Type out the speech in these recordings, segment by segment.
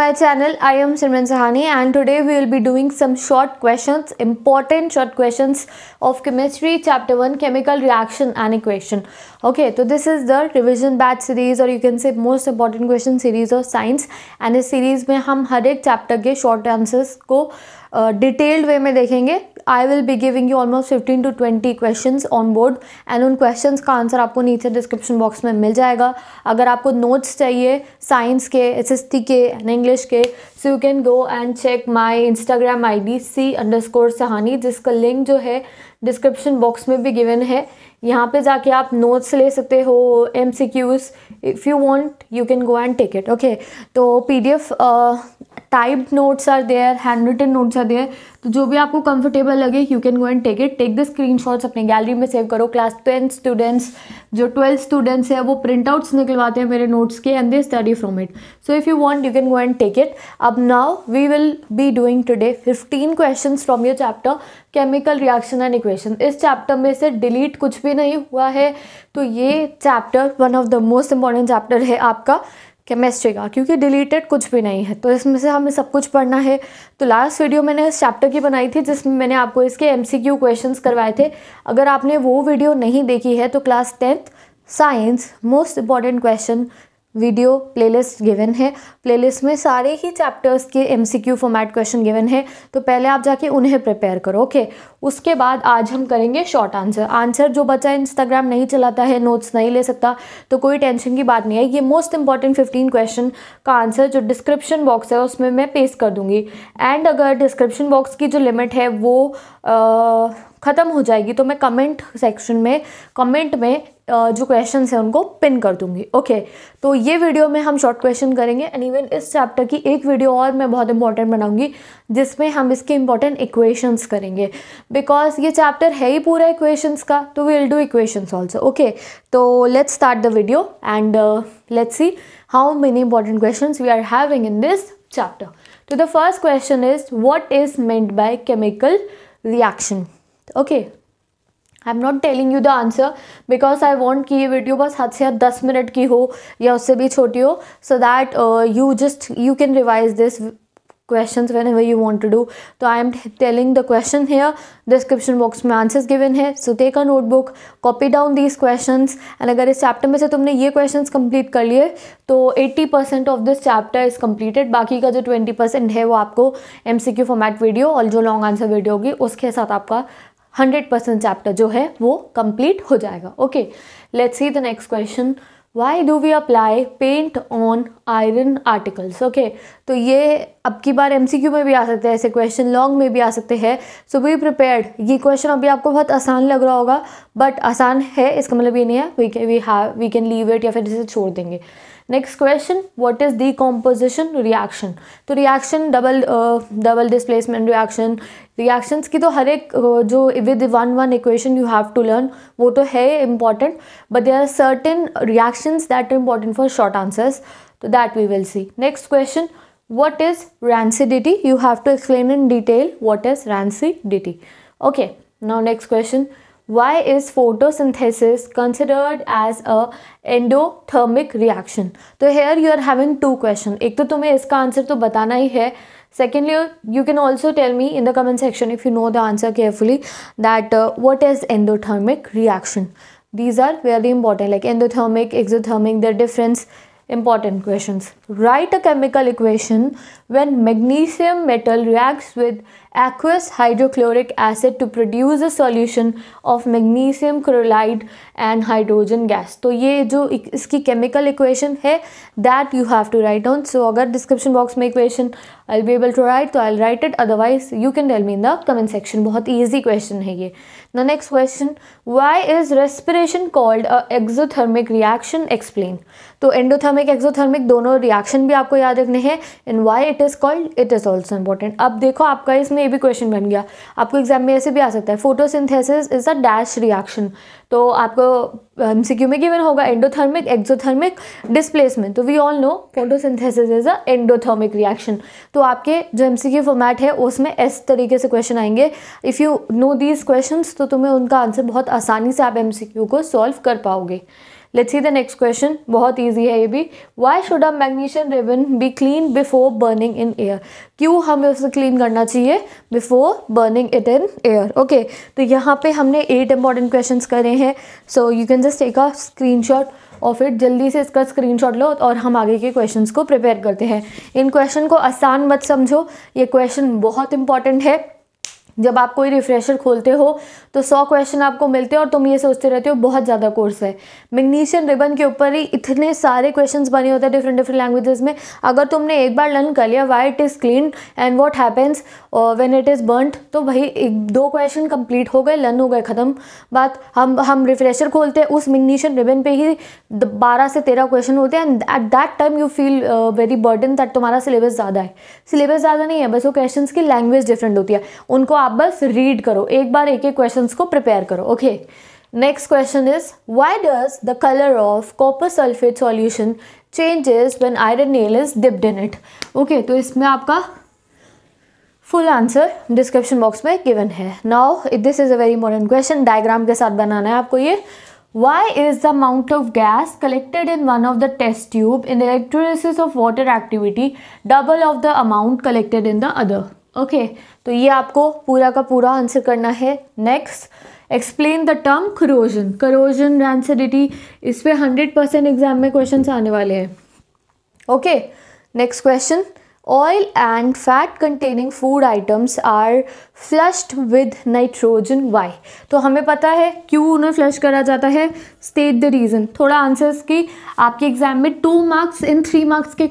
my channel i am simran sahani and today we will be doing some short questions important short questions of chemistry chapter 1 chemical reaction and equation okay so this is the revision batch series or you can say most important question series of science and इस series में हम हर एक chapter के short answers को uh, detailed way में देखेंगे I will be giving you almost fifteen to twenty question on board and उन question का आंसर आपको नीचे डिस्क्रिप्शन बॉक्स में मिल जाएगा अगर आपको नोट्स चाहिए साइंस के एस एस टी के एंड इंग्लिश के so you can go and check my Instagram I D C underscore स्कोर सहानी जिसका लिंक जो है डिस्क्रिप्शन बॉक्स में भी गिवन है यहाँ पे जाके आप नोट्स ले सकते हो M C Qs if you want you can go and take it okay तो P D F typed are there hand written notes are there तो जो भी आपको कंफर्टेबल लगे you can go and take it take the screen अपने gallery में save करो class tenth students जो ट्वेल्थ स्टूडेंट्स हैं वो प्रिंट आउट्स निकलवाते हैं मेरे नोट्स के and they study from it so if you want you can go and take it अब now we will be doing today fifteen question from your chapter chemical reaction and equation इस chapter में से delete कुछ भी नहीं हुआ है तो ये chapter one of the most important chapter है आपका केमिस्ट्री का क्योंकि डिलीटेड कुछ भी नहीं है तो इसमें से हमें सब कुछ पढ़ना है तो लास्ट वीडियो मैंने इस चैप्टर की बनाई थी जिसमें मैंने आपको इसके एमसीक्यू क्वेश्चंस करवाए थे अगर आपने वो वीडियो नहीं देखी है तो class tenth science most important question video playlist given है प्लेलिस्ट में सारे ही चैप्टर्स के एमसीक्यू फॉर्मेट क्वेश्चन गिवन है तो पहले आप जाके उन्हें प्रिपेयर करो ओके okay? उसके बाद आज हम करेंगे शॉर्ट आंसर आंसर जो बच्चा इंस्टाग्राम नहीं चलाता है नोट्स नहीं ले सकता तो कोई टेंशन की बात नहीं है ये मोस्ट इंपॉर्टेंट फिफ्टीन क्वेश्चन का आंसर जो डिस्क्रिप्शन बॉक्स है उसमें मैं पेस्ट कर दूँगी एंड अगर डिस्क्रिप्शन बॉक्स की जो लिमिट है वो आ, ख़त्म हो जाएगी तो मैं कमेंट सेक्शन में कमेंट में जो क्वेश्चन है उनको पिन कर दूंगी ओके okay, तो ये वीडियो में हम शॉर्ट क्वेश्चन करेंगे एंड इवन इस चैप्टर की एक वीडियो और मैं बहुत इंपॉर्टेंट बनाऊंगी जिसमें हम इसके इंपॉर्टेंट इक्वेशंस करेंगे बिकॉज ये चैप्टर है ही पूरा इक्वेशंस का तो we will do equations also okay तो let's start the video and let's see how many important question we are having in this chapter तो the first question is what is meant by chemical reaction okay I am not telling you the answer because I want की ये video बस हद से हद दस minute की हो या उससे भी छोटी हो so that you just you can revise this question whenever you want to do तो I am telling the question है डिस्क्रिप्शन बॉक्स में आंसर्स गिवेन है so take a book copy down these question and अगर इस chapter में से तुमने ये क्वेश्चन कम्प्लीट कर लिए तो eighty percent of this chapter is completed बाकी का जो ट्वेंटी परसेंट है वो आपको M C Q format video और जो लॉन्ग आंसर वीडियो होगी उसके साथ आपका हंड्रेड परसेंट चैप्टर जो है वो कंप्लीट हो जाएगा okay let's see the next question why do we apply paint on iron articles okay तो ये अब की बार एम सी क्यू में भी आ सकते हैं ऐसे क्वेश्चन लॉन्ग में भी आ सकते हैं सो बी प्रिपेयर्ड ये क्वेश्चन अभी आपको बहुत आसान लग रहा होगा बट आसान है इसका मतलब ये नहीं है we we have we can leave it या फिर इसे छोड़ देंगे next question what is decomposition reaction to reaction double uh, double displacement reaction reactions की तो हर एक uh, जो with one one equation you have to learn वो तो है important but there are certain reactions that are important for short answers so that we will see next question what is rancidity you have to explain in detail what is rancidity okay now next question why is photosynthesis considered as a endothermic reaction? So here you are having two questions. एक to तुम्हें इसका answer to बताना ही secondly you can also tell me in the comment section if you know the answer carefully that uh, what is endothermic reaction these are very important like endothermic exothermic their difference important questions write a chemical equation when magnesium metal reacts with aqueous hydrochloric acid to produce a solution of magnesium chloride and hydrogen gas तो ये जो इसकी chemical equation है that you have to write down so अगर description box में equation I'll be able to write तो I'll write it otherwise you can tell me in the comment section बहुत easy question है ये the next question why is respiration called a exothermic reaction explain तो endothermic exothermic दोनों reaction भी आपको याद रखने हैं and why it is called it is also important अब देखो आपका इसमें में ये भी क्वेश्चन बन गया आपको एग्जाम में ऐसे भी आ सकता है photosynthesis is a dash reaction तो आपको एम सी क्यू में गिवन होगा एंडोथर्मिक एक्जोथर्मिक डिस्प्लेसमेंट तो we all know photosynthesis is a endothermic reaction तो आपके जो एम सी क्यू फॉर्मेट है उसमें इस तरीके से क्वेश्चन आएंगे if you know these question तो तुम्हें उनका आंसर बहुत आसानी से आप एम सी क्यू को सॉल्व कर पाओगे let's see the next question बहुत ईजी है ये भी why should a magnesium ribbon be clean before burning in air क्यों हमें उसे क्लीन करना चाहिए before burning it in air okay तो यहाँ पे हमने एट इंपॉर्टेंट क्वेश्चन करे हैं so you can just take a screen और फिर जल्दी से इसका स्क्रीनशॉट लो और हम आगे के क्वेश्चंस को प्रिपेयर करते हैं इन क्वेश्चन को आसान मत समझो ये क्वेश्चन बहुत इंपॉर्टेंट है जब आप कोई रिफ्रेशर खोलते हो तो सौ क्वेश्चन आपको मिलते हैं और तुम ये सोचते रहते हो बहुत ज़्यादा कोर्स है मैग्नीशियन रिबन के ऊपर ही इतने सारे क्वेश्चंस बने होते हैं डिफरेंट डिफरेंट लैंग्वेजेस में अगर तुमने एक बार लर्न कर लिया why it is clean and what happens when it is burned तो भाई एक दो क्वेश्चन कंप्लीट हो गए लर्न हो गए ख़त्म बात हम हम रिफ्रेशर खोलते हैं उस मैग्नीशियन रिबन पर ही बारह से तेरह क्वेश्चन होते हैं and at that time you feel very burden that तुम्हारा सिलेबस ज़्यादा है सिलेबस ज़्यादा नहीं है बस वो क्वेश्चन की लैंग्वेज डिफरेंट होती है उनको आप आप बस रीड करो एक बार एक एक क्वेश्चन को प्रिपेयर करो okay next question is why does the colour of copper sulphate solution changes when iron nail is dipped in it okay तो इसमें आपका फुल आंसर डिस्क्रिप्शन बॉक्स में गिवन है now it this is a very important question diagram के साथ बनाना है आपको ये Why is the amount of gas collected in one of the test tube in the electrolysis of water activity double of the amount collected in the other? Okay तो ये आपको पूरा का पूरा आंसर करना है next explain the term corrosion corrosion rancidity इस पर हंड्रेड परसेंट एग्जाम में क्वेश्चन आने वाले हैं okay next question oil and fat containing food items are flushed with nitrogen why तो हमें पता है क्यों उन्हें फ्लश करा जाता है स्टेट द रीज़न थोड़ा आंसर्स की आपके एग्जाम में two marks in three marks के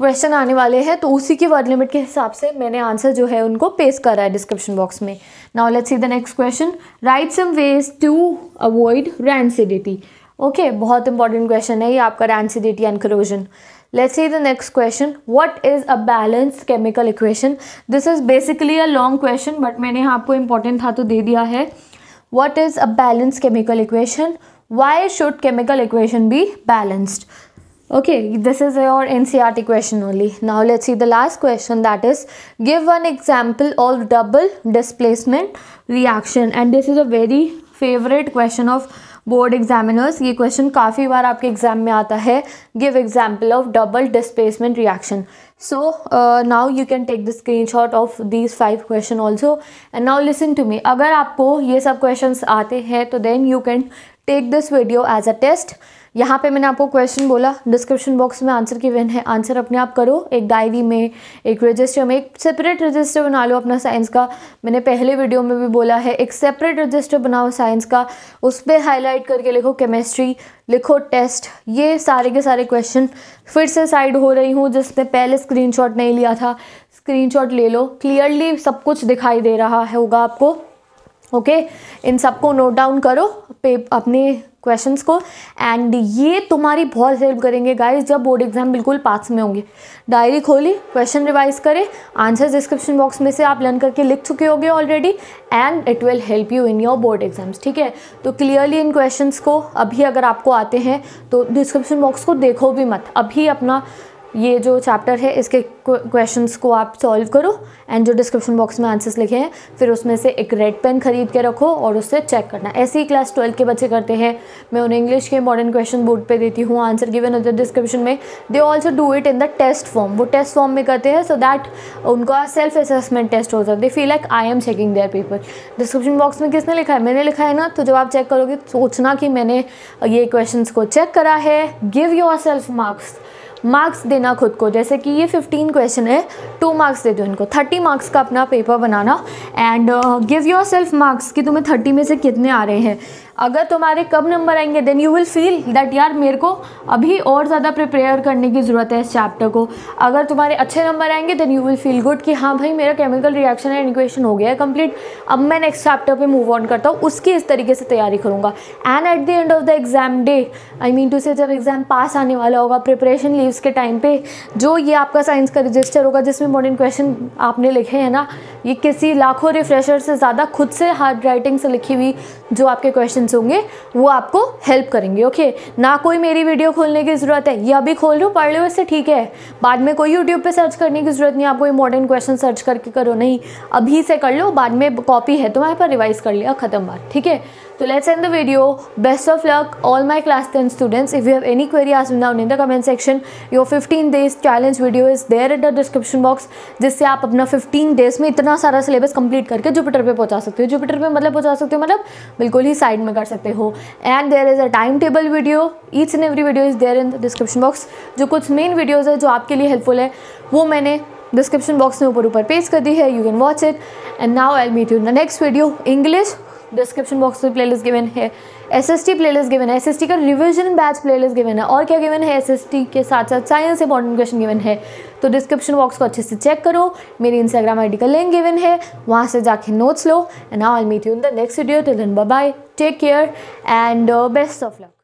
क्वेश्चन आने वाले हैं तो उसी के वर्ड लिमिट के हिसाब से मैंने आंसर जो है उनको पेश करा है डिस्क्रिप्शन बॉक्स में now let's see the next question write some ways to avoid rancidity okay बहुत इंपॉर्टेंट क्वेश्चन है ये आपका rancidity and corrosion let see the next question what is a balance chemical equation this is basically a long question but मैंने यहाँ आपको important था तो दे दिया है what is a balance chemical equation why should chemical equation be balanced Okay, this is your NCRT question only. Now let's see the last question that is give one example of double displacement reaction and this is a very favorite question of board examiners ये question काफ़ी बार आपके exam में आता है give example of double displacement reaction so now you can take the screenshot of these five question also and now listen to me अगर आपको ये सब क्वेश्चन आते हैं तो then you can take this video as a test यहाँ पे मैंने आपको क्वेश्चन बोला डिस्क्रिप्शन बॉक्स में आंसर की वेन है आंसर अपने आप करो एक डायरी में एक रजिस्टर में एक सेपरेट रजिस्टर बना लो अपना साइंस का मैंने पहले वीडियो में भी बोला है एक सेपरेट रजिस्टर बनाओ साइंस का उस पर हाईलाइट करके लिखो केमिस्ट्री लिखो टेस्ट ये सारे के सारे क्वेश्चन फिर से साइड हो रही हूँ जिसने पहले स्क्रीन नहीं लिया था स्क्रीन ले लो क्लियरली सब कुछ दिखाई दे रहा है होगा आपको ओके okay? इन सबको नोट डाउन करो अपने क्वेश्चंस को एंड ये तुम्हारी बहुत हेल्प करेंगे गाइस जब बोर्ड एग्जाम बिल्कुल पास में होंगे डायरी खोली क्वेश्चन रिवाइज करें आंसर डिस्क्रिप्शन बॉक्स में से आप लर्न करके लिख चुके होगे already and it will help you in your board exams ठीक है तो क्लियरली इन क्वेश्चंस को अभी अगर आपको आते हैं तो डिस्क्रिप्शन बॉक्स को देखो भी मत अभी अपना ये जो चैप्टर है इसके क्वेश्चंस को आप सॉल्व करो एंड जो डिस्क्रिप्शन बॉक्स में आंसर्स लिखे हैं फिर उसमें से एक रेड पेन खरीद के रखो और उससे चेक करना ऐसे ही क्लास ट्वेल्थ के बच्चे करते हैं मैं उन्हें इंग्लिश के मॉडर्न क्वेश्चन बोर्ड पे देती हूँ आंसर गिवन अदर डिस्क्रिप्शन में they also do it in the test form वो टेस्ट फॉर्म में करते हैं सो so दैट उनका सेल्फ असेसमेंट टेस्ट हो है they feel like I am checking their paper description box में किसने लिखा है मैंने लिखा है ना तो जब आप चेक करोगे सोचना कि मैंने ये क्वेश्चन को चेक करा है give yourself marks marks देना खुद को जैसे कि ये 15 क्वेश्चन है टू मार्क्स दे दो इनको 30 मार्क्स का अपना पेपर बनाना and give yourself marks कि तुम्हें 30 में से कितने आ रहे हैं अगर तुम्हारे कम नंबर आएंगे then you will feel that यार मेरे को अभी और ज़्यादा प्रिपेयर करने की ज़रूरत है इस चैप्टर को अगर तुम्हारे अच्छे नंबर आएंगे then you will feel good कि हाँ भाई मेरा केमिकल रिएक्शन एंड इक्वेशन हो गया है कंप्लीट अब मैं नेक्स्ट चैप्टर पे मूव ऑन करता हूँ उसकी इस तरीके से तैयारी करूँगा and at the end of the exam day I mean to say जब एग्ज़ाम पास आने वाला होगा प्रिपरेशन लीव्स के टाइम पर जो ये आपका साइंस का रजिस्टर होगा जिसमें इंपॉर्टेंट क्वेश्चन आपने लिखे हैं ना ये किसी लाखों रिफ्रेशर से ज़्यादा खुद से हार्ड राइटिंग से लिखी हुई जो आपके क्वेश्चंस होंगे वो आपको हेल्प करेंगे ओके ना कोई मेरी वीडियो खोलने की ज़रूरत है या अभी खोल लो पढ़ लो इससे ठीक है बाद में कोई यूट्यूब पे सर्च करने की ज़रूरत नहीं आपको इंपॉर्टेंट क्वेश्चन सर्च करके करो नहीं अभी से कर लो बाद में कॉपी है तो वहाँ पर रिवाइज़ कर लिया ख़त्म बात ठीक है तो let's end the video best of luck all my class ten students if you have any query आज मिल in the comment section your Your 15 days challenge video is there the description box जिससे आप अपना 15 days में इतना सारा syllabus complete करके Jupiter पे पहुंचा सकते हो जुपिटर पे मतलब पहुंचा सकते हो मतलब बिल्कुल ही साइड में कर सकते हो and there is a time table video each and every video is there in the description box जो कुछ मेन वीडियोज़ है जो आपके लिए हेल्पफुल है वो मैंने डिस्क्रिप्शन बॉक्स में ऊपर ऊपर पेज कर दी है you can watch it and now I meet you in the next video English description box में प्लेलिस्ट गिवन है S S T playlist given है एस एस टी का revision batch playlist given है और क्या given है S S T के साथ साथ साइंस इंपॉर्टेंट क्वेश्चन गिवन है तो डिस्क्रिप्शन बॉक्स को अच्छे से चेक करो मेरी इंस्टाग्राम आई डी का लिंक गिवन है वहाँ से जाके नोट्स लो and I meet you in the next video till then bye take care and best of luck